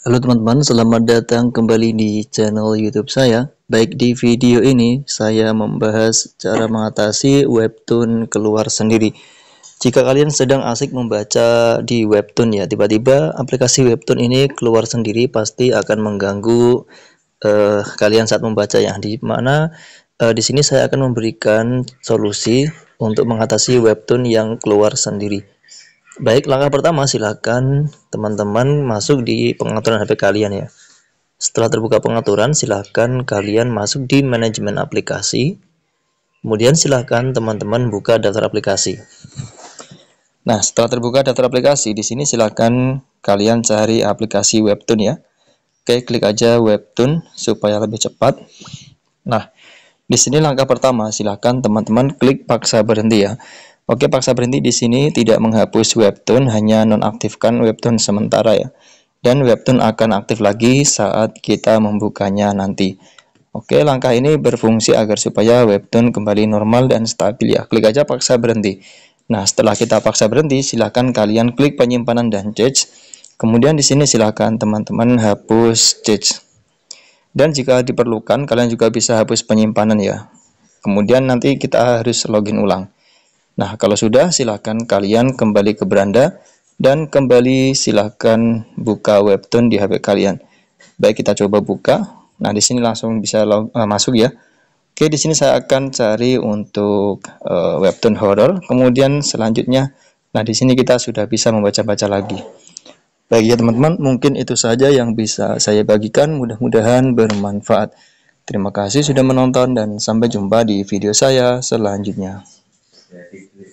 Halo teman-teman, selamat datang kembali di channel YouTube saya. Baik di video ini, saya membahas cara mengatasi webtoon keluar sendiri. Jika kalian sedang asik membaca di webtoon ya, tiba-tiba aplikasi webtoon ini keluar sendiri pasti akan mengganggu uh, kalian saat membaca yang di mana uh, di sini saya akan memberikan solusi untuk mengatasi webtoon yang keluar sendiri. Baik, langkah pertama silakan teman-teman masuk di pengaturan HP kalian ya. Setelah terbuka pengaturan, silakan kalian masuk di manajemen aplikasi. Kemudian silakan teman-teman buka daftar aplikasi. Nah, setelah terbuka daftar aplikasi, di sini silakan kalian cari aplikasi Webtoon ya. Oke, klik aja Webtoon supaya lebih cepat. Nah, di sini langkah pertama, silakan teman-teman klik paksa berhenti ya. Oke, paksa berhenti di sini tidak menghapus webtoon, hanya nonaktifkan webtoon sementara ya. Dan webtoon akan aktif lagi saat kita membukanya nanti. Oke, langkah ini berfungsi agar supaya webtoon kembali normal dan stabil ya. Klik aja paksa berhenti. Nah, setelah kita paksa berhenti, silahkan kalian klik penyimpanan dan change. Kemudian di sini silahkan teman-teman hapus change. Dan jika diperlukan, kalian juga bisa hapus penyimpanan ya. Kemudian nanti kita harus login ulang. Nah, kalau sudah silahkan kalian kembali ke beranda dan kembali silahkan buka webtoon di HP kalian. Baik, kita coba buka. Nah, di sini langsung bisa uh, masuk ya. Oke, di sini saya akan cari untuk uh, webtoon horror. Kemudian selanjutnya, nah di sini kita sudah bisa membaca-baca lagi. Baik ya teman-teman, mungkin itu saja yang bisa saya bagikan. Mudah-mudahan bermanfaat. Terima kasih sudah menonton dan sampai jumpa di video saya selanjutnya. that it will